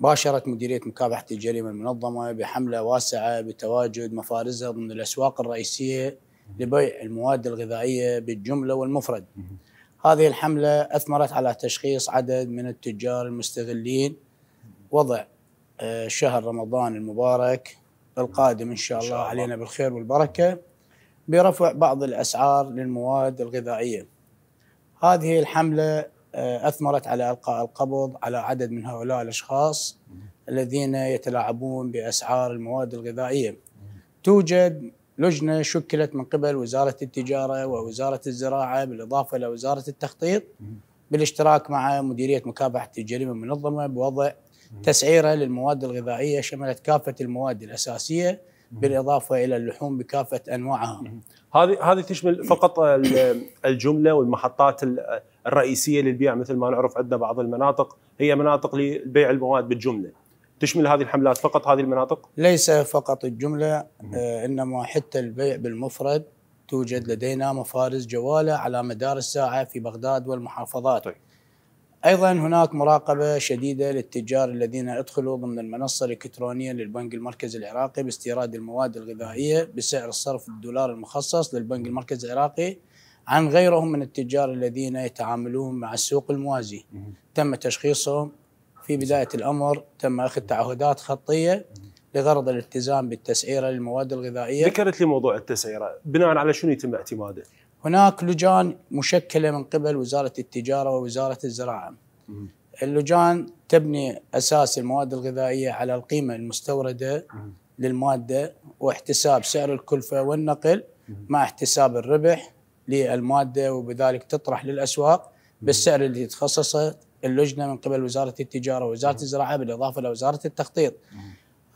باشرت مديرية مكافحة الجريمة المنظمة بحملة واسعة بتواجد مفارزها ضمن الأسواق الرئيسية لبيع المواد الغذائية بالجملة والمفرد هذه الحملة أثمرت على تشخيص عدد من التجار المستغلين وضع آه، شهر رمضان المبارك القادم إن شاء, إن شاء الله علينا بالخير والبركة برفع بعض الأسعار للمواد الغذائية هذه الحملة آه، أثمرت على إلقاء القبض على عدد من هؤلاء الأشخاص الذين يتلاعبون بأسعار المواد الغذائية توجد لجنة شكلت من قبل وزارة التجارة ووزارة الزراعة بالإضافة إلى وزارة التخطيط بالاشتراك مع مديرية مكافحة الجريمة المنظمة بوضع تسعيره للمواد الغذائيه شملت كافه المواد الاساسيه بالاضافه الى اللحوم بكافه انواعها. هذه هذه تشمل فقط الجمله والمحطات الرئيسيه للبيع مثل ما نعرف عندنا بعض المناطق هي مناطق لبيع المواد بالجمله. تشمل هذه الحملات فقط هذه المناطق؟ ليس فقط الجمله آه، انما حتى البيع بالمفرد توجد لدينا مفارز جواله على مدار الساعه في بغداد والمحافظات. طيب. ايضا هناك مراقبه شديده للتجار الذين ادخلوا ضمن المنصه الالكترونيه للبنك المركزي العراقي باستيراد المواد الغذائيه بسعر الصرف الدولار المخصص للبنك المركزي العراقي عن غيرهم من التجار الذين يتعاملون مع السوق الموازي تم تشخيصهم في بدايه الامر تم اخذ تعهدات خطيه لغرض الالتزام بالتسعيره للمواد الغذائيه ذكرت لي موضوع التسعيره بناء على شنو يتم اعتماده هناك لجان مشكله من قبل وزاره التجاره ووزاره الزراعه اللجان تبني اساس المواد الغذائيه على القيمه المستورده للماده واحتساب سعر الكلفه والنقل مع احتساب الربح للماده وبذلك تطرح للاسواق بالسعر اللي تخصصه اللجنه من قبل وزاره التجاره ووزاره الزراعه بالاضافه لوزاره التخطيط.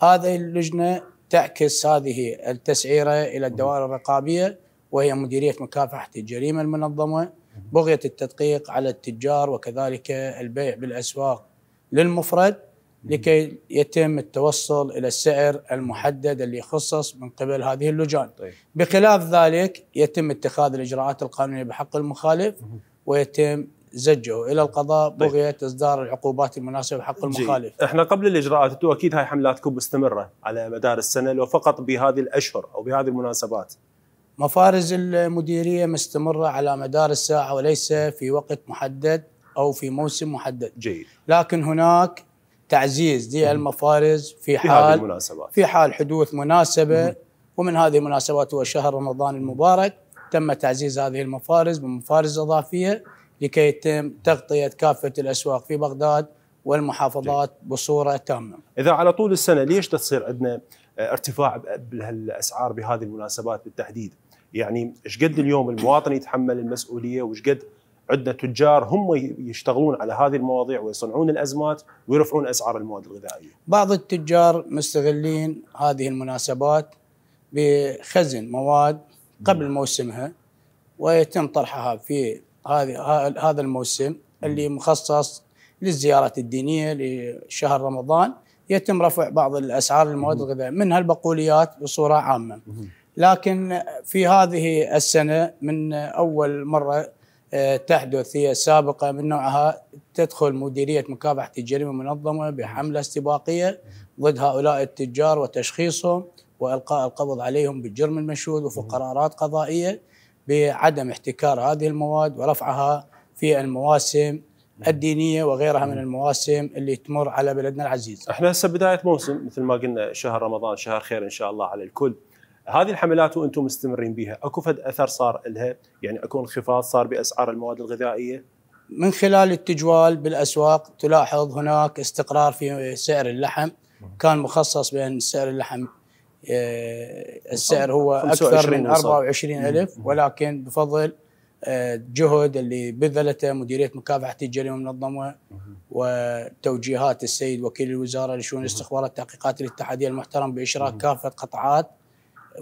هذه اللجنه تعكس هذه التسعيره الى الدوائر الرقابيه وهي مديرية مكافحة الجريمة المنظمة بغية التدقيق على التجار وكذلك البيع بالأسواق للمفرد لكي يتم التوصل إلى السعر المحدد اللي يخصص من قبل هذه اللجان طيب. بخلاف ذلك يتم اتخاذ الإجراءات القانونية بحق المخالف ويتم زجه الى القضاء طيب. بغيه طيب. اصدار العقوبات المناسبه بحق المخالف. احنا قبل الاجراءات انتم اكيد هاي حملاتكم مستمره على مدار السنه لو فقط بهذه الاشهر او بهذه المناسبات. مفارز المديرية مستمرة على مدار الساعة وليس في وقت محدد أو في موسم محدد جيد لكن هناك تعزيز دي المفارز في حال في, في حال حدوث مناسبة ومن هذه المناسبات هو شهر رمضان المبارك تم تعزيز هذه المفارز بمفارز إضافية لكي يتم تغطية كافة الأسواق في بغداد والمحافظات جيد. بصورة تامة إذا على طول السنة ليش تصير عندنا ارتفاع بالاسعار بهذه المناسبات بالتحديد يعني ايش قد اليوم المواطن يتحمل المسؤوليه وايش قد عندنا تجار هم يشتغلون على هذه المواضيع ويصنعون الازمات ويرفعون اسعار المواد الغذائيه. بعض التجار مستغلين هذه المناسبات بخزن مواد قبل موسمها ويتم طرحها في هذه هذا الموسم اللي مخصص للزيارات الدينيه لشهر رمضان يتم رفع بعض الاسعار المواد الغذائيه منها البقوليات بصوره عامه. لكن في هذه السنة من أول مرة آه، تحدث هي السابقة من نوعها تدخل مديرية مكافحة الجريمة المنظمة بحملة استباقية ضد هؤلاء التجار وتشخيصهم وإلقاء القبض عليهم بالجرم المشهود وفق قرارات قضائية بعدم احتكار هذه المواد ورفعها في المواسم الدينيه وغيرها من المواسم اللي تمر على بلدنا العزيز. احنا هسه بدايه موسم مثل ما قلنا شهر رمضان شهر خير ان شاء الله على الكل. هذه الحملات وانتم مستمرين بها اكو فد اثر صار لها يعني اكو انخفاض صار باسعار المواد الغذائيه من خلال التجوال بالاسواق تلاحظ هناك استقرار في سعر اللحم كان مخصص بان سعر اللحم آه، السعر هو اكثر من 24000 ولكن بفضل الجهد آه، اللي بذلته مديريه مكافحه الجريمه المنظمه وتوجيهات السيد وكيل الوزاره لشؤون الاستخبارات والتحقيقات الاتحاديه المحترم باشراك كافه قطعات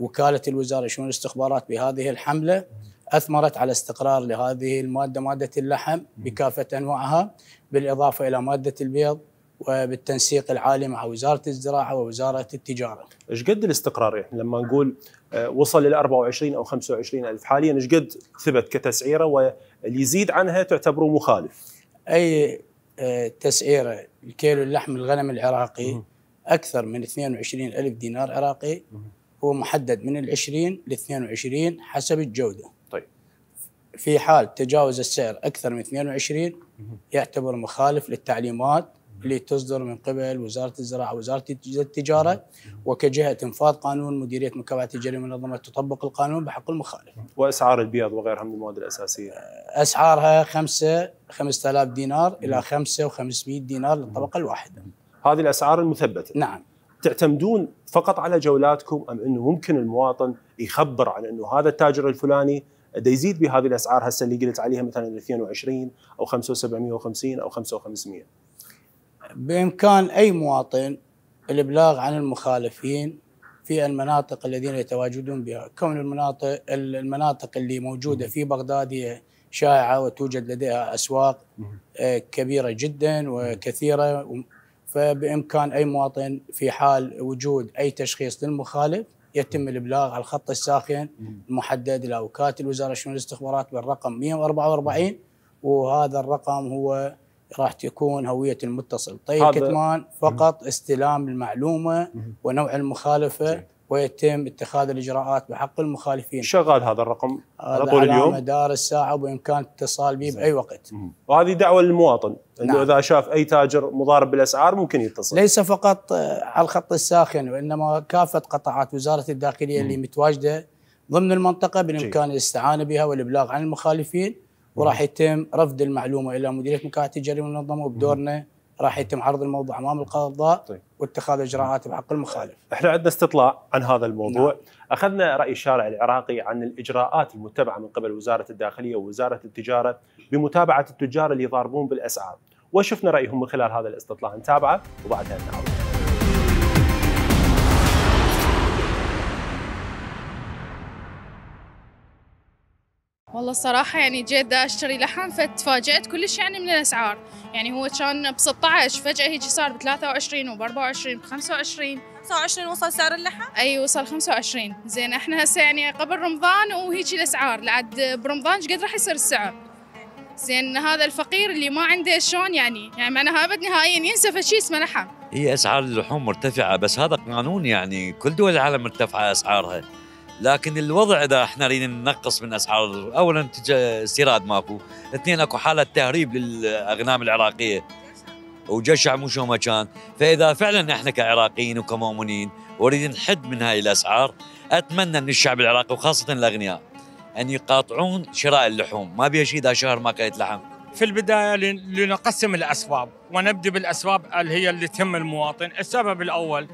وكاله الوزاره شؤون الاستخبارات بهذه الحمله اثمرت على استقرار لهذه الماده ماده اللحم بكافه انواعها بالاضافه الى ماده البيض وبالتنسيق العالي مع وزاره الزراعه ووزاره التجاره. ايش قد الاستقرار يعني لما نقول آه، وصل الى 24 او 25 الف حاليا ايش قد ثبت كتسعيره واللي يزيد عنها تعتبره مخالف؟ اي آه، تسعيره الكيلو اللحم الغنم العراقي اكثر من 22 الف دينار عراقي هو محدد من ال 20 ل 22 حسب الجوده. طيب. في حال تجاوز السعر اكثر من 22 يعتبر مخالف للتعليمات اللي تصدر من قبل وزاره الزراعه وزاره التجاره وكجهه انفاذ قانون مديريه مكافحه الجريمه المنظمه تطبق القانون بحق المخالف. واسعار البيض وغيرها من المواد الاساسيه. اسعارها 5 5000 دينار الى 5 و500 دينار للطبقه الواحده. هذه الاسعار المثبته. نعم. تعتمدون فقط على جولاتكم ام انه ممكن المواطن يخبر عن انه هذا التاجر الفلاني دا يزيد بهذه الاسعار هسه اللي قلت عليها مثلا 220 او 5750 او 5500 بامكان اي مواطن الابلاغ عن المخالفين في المناطق الذين يتواجدون بها كون المناطق المناطق اللي موجوده في بغداد هي شائعه وتوجد لديها اسواق آه، كبيره جدا وكثيره فبامكان اي مواطن في حال وجود اي تشخيص للمخالف يتم الابلاغ على الخط الساخن المحدد وكاله الوزاره شؤون الاستخبارات بالرقم 144 وهذا الرقم هو راح تكون هويه المتصل، طيب كتمان فقط استلام المعلومه ونوع المخالفه ويتم اتخاذ الاجراءات بحق المخالفين. شغال هذا الرقم على طول اليوم؟ على مدار الساعه وبامكان الاتصال به باي وقت. وهذه دعوه للمواطن انه نعم. اذا شاف اي تاجر مضارب بالاسعار ممكن يتصل. ليس فقط على الخط الساخن وانما كافه قطاعات وزاره الداخليه مم. اللي متواجده ضمن المنطقه بالامكان الاستعانه بها والابلاغ عن المخالفين وراح يتم رفض المعلومه الى مديريه مكافحه الجريمه المنظمه وبدورنا راح يتم عرض الموضوع امام القضاء طيب. واتخاذ اجراءات بحق المخالف. احنا عندنا استطلاع عن هذا الموضوع، نعم. اخذنا راي الشارع العراقي عن الاجراءات المتبعه من قبل وزاره الداخليه ووزاره التجاره بمتابعه التجار اللي يضاربون بالاسعار، وشفنا رايهم من خلال هذا الاستطلاع نتابعه وبعدها نعود. والله الصراحة يعني جيت أشتري لحم فتفاجأت كلش يعني من الأسعار يعني هو كان ب 16 فجأة هيجي صار ب 23 وب 24 ب 25 25 وصل سعر اللحم؟ أي وصل 25 زين احنا هسه يعني قبل رمضان وهيك الأسعار لعد برمضان ايش قد راح يصير السعر؟ زين هذا الفقير اللي ما عنده شلون يعني يعني معناها ابد نهائيا ينسى فشي اسمه لحم هي أسعار اللحوم مرتفعة بس هذا قانون يعني كل دول العالم مرتفعة أسعارها لكن الوضع اذا احنا نريد ننقص من اسعار اولا استيراد ماكو اثنين اكو حاله تهريب للاغنام العراقيه وجشع مو شو ما كان فاذا فعلا احنا كعراقيين وكمؤمنين اريد نحد من هاي الاسعار اتمنى من الشعب العراقي وخاصه الاغنياء ان يقاطعون شراء اللحوم ما بيها شيء اذا شهر ما كانت لحم في البداية لنقسم الأسباب ونبدأ بالأسباب اللي هي اللي تهم المواطن السبب الأول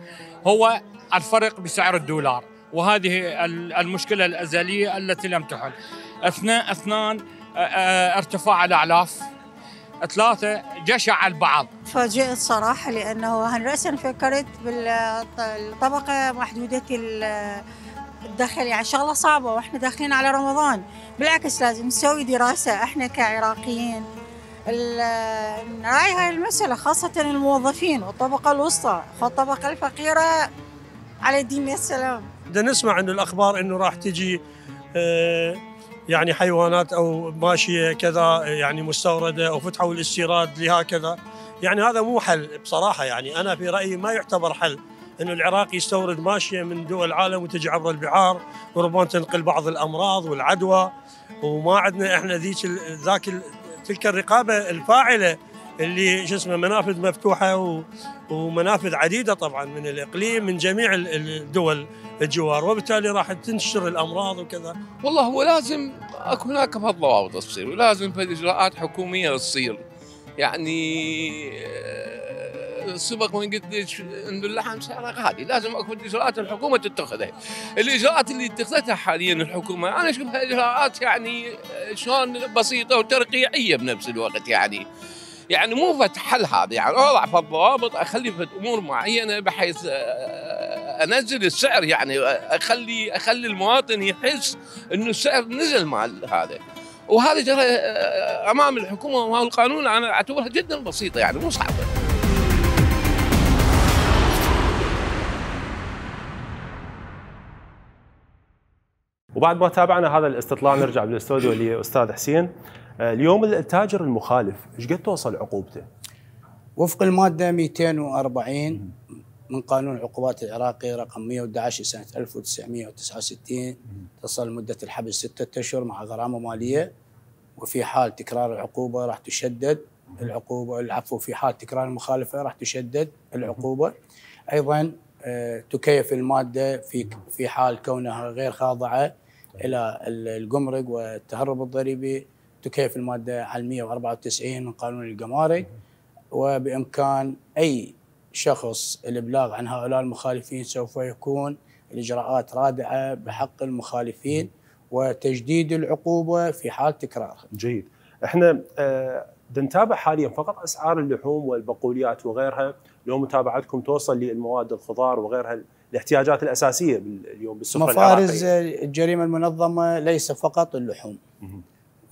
هو الفرق بسعر الدولار وهذه المشكله الازليه التي لم تحل. اثناء اثنان آه، آه، ارتفاع الاعلاف ثلاثة جشع البعض فاجئت صراحة لأنه رأسا فكرت بالطبقة محدودة الدخل يعني شغلة صعبة وإحنا داخلين على رمضان بالعكس لازم نسوي دراسة إحنا كعراقيين نراعي هاي المسألة خاصة الموظفين والطبقة الوسطى والطبقة الفقيرة على دين السلام بدنا نسمع انه الاخبار انه راح تجي آه، يعني حيوانات او ماشيه كذا يعني مستورده او فتحوا الاستيراد لهكذا يعني هذا مو حل بصراحه يعني انا في رايي ما يعتبر حل انه العراق يستورد ماشيه من دول العالم وتجي عبر البحار وربما تنقل بعض الامراض والعدوى وما عندنا احنا ذيك ذاك تلك الرقابه الفاعله اللي شو اسمه منافذ مفتوحه و... ومنافذ عديده طبعا من الاقليم من جميع الدول الجوار وبالتالي راح تنشر الامراض وكذا. والله هو لازم اكو هناك الضوابط تصير ولازم في اجراءات حكوميه تصير يعني آه، سبق من قلت ليش انه اللحم سعره غالي لازم اكو اجراءات الحكومه تتخذها الاجراءات اللي اتخذتها حاليا الحكومه انا اشوفها اجراءات يعني آه، شلون بسيطه وترقيعيه بنفس الوقت يعني يعني مو فتح هذا يعني اضعف الضوابط اخلي في امور معينه بحيث آه، آه، انزل السعر يعني آه، اخلي اخلي المواطن يحس انه السعر نزل مال هذا وهذا جرى امام الحكومه وامام القانون انا اعتبرها جدا بسيطه يعني مو صعبه وبعد ما تابعنا هذا الاستطلاع نرجع بالاستوديو للاستاذ حسين آه، اليوم التاجر المخالف ايش قد توصل عقوبته؟ وفق الماده 240 من قانون العقوبات العراقي رقم 111 سنه 1969 تصل مده الحبس سته اشهر مع غرامه ماليه وفي حال تكرار العقوبه راح تشدد العقوبه العفو في حال تكرار المخالفه راح تشدد العقوبه ايضا آه، تكيف الماده في في حال كونها غير خاضعه الى الجمرك والتهرب الضريبي تكيف المادة على 194 من قانون الجمارك وبإمكان أي شخص الإبلاغ عن هؤلاء المخالفين سوف يكون الإجراءات رادعة بحق المخالفين وتجديد العقوبة في حال تكرارها جيد احنا آه، نتابع حاليا فقط اسعار اللحوم والبقوليات وغيرها لو متابعتكم توصل للمواد الخضار وغيرها الاحتياجات الاساسيه اليوم بالسوق مفارز العراقية. الجريمه المنظمه ليس فقط اللحوم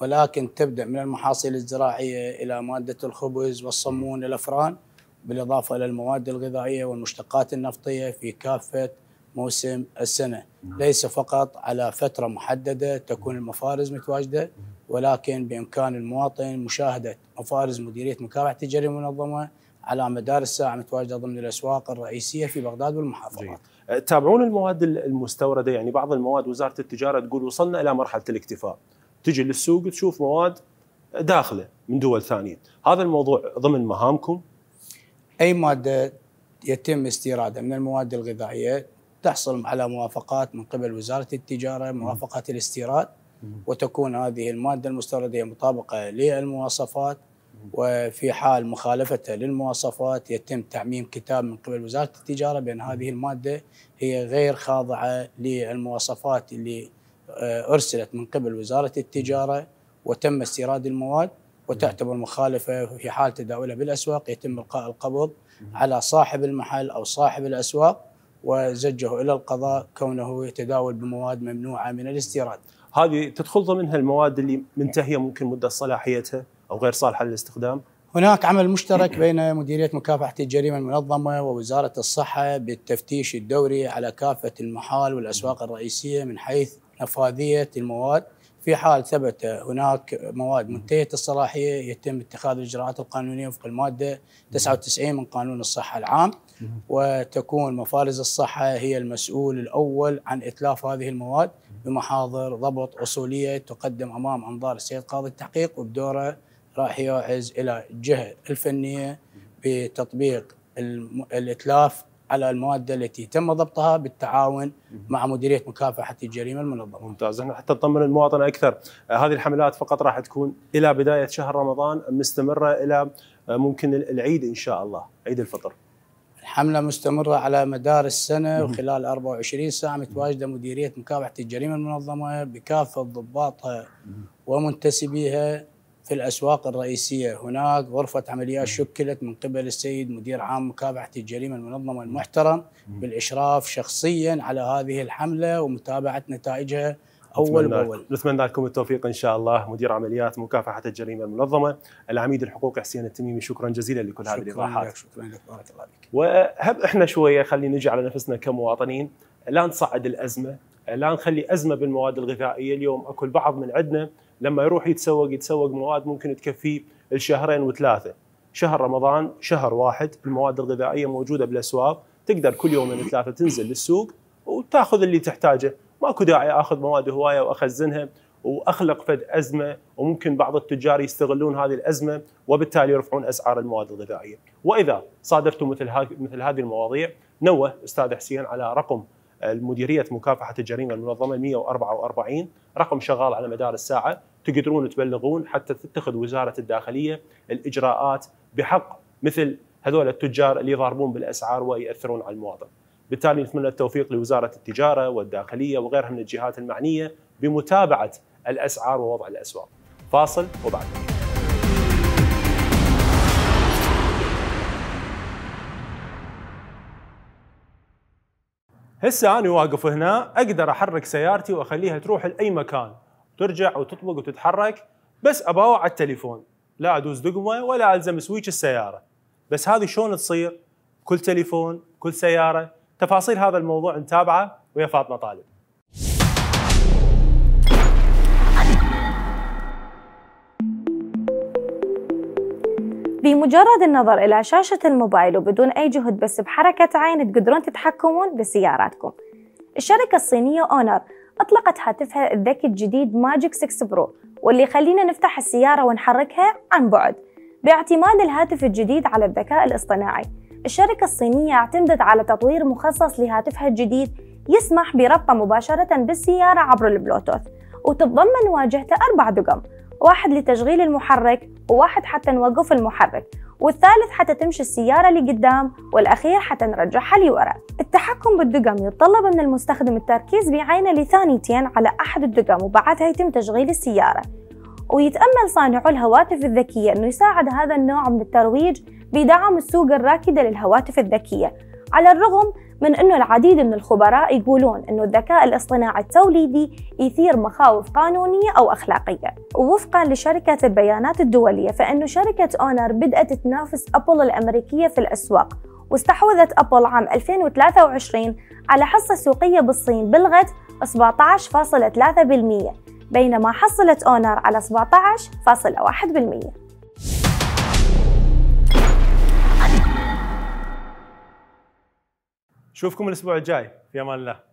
ولكن تبدأ من المحاصيل الزراعية إلى مادة الخبز والصمون الأفران بالإضافة إلى المواد الغذائية والمشتقات النفطية في كافة موسم السنة نعم. ليس فقط على فترة محددة تكون المفارز متواجدة ولكن بإمكان المواطن مشاهدة مفارز مديرية مكافحة التجارة المنظمة على مدار الساعة متواجدة ضمن الأسواق الرئيسية في بغداد والمحافظات جيد. تابعون المواد المستوردة يعني بعض المواد وزارة التجارة تقول وصلنا إلى مرحلة الاكتفاء تجي للسوق تشوف مواد داخله من دول ثانيه، هذا الموضوع ضمن مهامكم؟ اي ماده يتم استيرادها من المواد الغذائيه تحصل على موافقات من قبل وزاره التجاره، موافقه الاستيراد وتكون هذه الماده المستورده مطابقه للمواصفات وفي حال مخالفتها للمواصفات يتم تعميم كتاب من قبل وزاره التجاره بان هذه الماده هي غير خاضعه للمواصفات اللي آه، أرسلت من قبل وزارة التجارة وتم استيراد المواد وتعتبر مخالفة في حال تداولها بالأسواق يتم إلقاء القبض على صاحب المحل أو صاحب الأسواق وزجه إلى القضاء كونه يتداول بمواد ممنوعة من الاستيراد هذه تدخل ضمنها المواد اللي منتهية ممكن مدة صلاحيتها أو غير صالحة للاستخدام هناك عمل مشترك بين مديريه مكافحه الجريمه المنظمه ووزاره الصحه بالتفتيش الدوري على كافه المحال والاسواق الرئيسيه من حيث نفاذية المواد في حال ثبت هناك مواد منتهيه الصلاحيه يتم اتخاذ الاجراءات القانونيه وفق الماده 99 من قانون الصحه العام وتكون مفارز الصحه هي المسؤول الاول عن اتلاف هذه المواد بمحاضر ضبط اصوليه تقدم امام انظار السيد قاضي التحقيق وبدوره راح يعز الى الجهه الفنيه بتطبيق الاتلاف على المواد التي تم ضبطها بالتعاون مع مديريه مكافحه الجريمه المنظمه. ممتاز، احنا حتى نطمن المواطن اكثر، آه، هذه الحملات فقط راح تكون الى بدايه شهر رمضان مستمره الى آه، ممكن العيد ان شاء الله، عيد الفطر. الحمله مستمره على مدار السنه وخلال 24 ساعه متواجده مديريه مكافحه الجريمه المنظمه بكافه ضباطها ومنتسبيها في الأسواق الرئيسية هناك غرفة عمليات شكلت من قبل السيد مدير عام مكافحة الجريمة المنظمة المحترم بالإشراف شخصيا على هذه الحملة ومتابعة نتائجها أول بأول نتمنى لكم التوفيق إن شاء الله مدير عمليات مكافحة الجريمة المنظمة العميد الحقوق حسين التميمي شكرا جزيلا لكل هذه الإيضاحات شكرا لك بارك الله فيك وهب إحنا شوية خلينا نجي على نفسنا كمواطنين لا نصعد الأزمة لا نخلي أزمة بالمواد الغذائية اليوم أكل بعض من عندنا لما يروح يتسوق يتسوق مواد ممكن تكفيه الشهرين وثلاثه شهر رمضان شهر واحد المواد الغذائيه موجوده بالاسواق تقدر كل يومين ثلاثه تنزل للسوق وتاخذ اللي تحتاجه ماكو داعي اخذ مواد هوايه واخزنها واخلق فد ازمه وممكن بعض التجار يستغلون هذه الازمه وبالتالي يرفعون اسعار المواد الغذائيه، واذا صادفتم مثل مثل هذه المواضيع نوه استاذ حسين على رقم المديرية مكافحة الجريمة المنظمة 144 رقم شغال على مدار الساعة تقدرون تبلغون حتى تتخذ وزارة الداخلية الإجراءات بحق مثل هذول التجار اللي يضاربون بالأسعار ويأثرون على المواطن بالتالي نتمنى التوفيق لوزارة التجارة والداخلية وغيرها من الجهات المعنية بمتابعة الأسعار ووضع الأسواق فاصل وبعد هسه انا واقف هنا اقدر احرك سيارتي واخليها تروح لاي مكان ترجع وتطبق وتتحرك بس اباوع على التليفون لا ادوس دقمه ولا الزم سويتش السياره بس هذه شلون تصير كل تليفون كل سياره تفاصيل هذا الموضوع نتابعه ويا فاطمه طالب بمجرد النظر إلى شاشة الموبايل وبدون أي جهد بس بحركة عين تقدرون تتحكمون بسياراتكم الشركة الصينية أونر أطلقت هاتفها الذكي الجديد ماجيك 6 برو واللي يخلينا نفتح السيارة ونحركها عن بعد باعتماد الهاتف الجديد على الذكاء الاصطناعي الشركة الصينية اعتمدت على تطوير مخصص لهاتفها الجديد يسمح بربطه مباشرة بالسيارة عبر البلوتوث وتتضمن واجهته أربع دقم واحد لتشغيل المحرك وواحد حتى نوقف المحرك والثالث حتى تمشي السيارة لقدام والأخير حتى نرجعها لورا التحكم بالدقم يتطلب من المستخدم التركيز بعينه لثانيتين على أحد الدقم وبعدها يتم تشغيل السيارة ويتأمل صانعو الهواتف الذكية أنه يساعد هذا النوع من الترويج بدعم السوق الراكدة للهواتف الذكية على الرغم من أنه العديد من الخبراء يقولون أنه الذكاء الاصطناعي التوليدي يثير مخاوف قانونية أو أخلاقية ووفقا لشركة البيانات الدولية فأن شركة أونر بدأت تنافس أبل الأمريكية في الأسواق واستحوذت أبل عام 2023 على حصة سوقية بالصين بلغت 17.3% بينما حصلت أونر على 17.1% نشوفكم الاسبوع الجاي في امان الله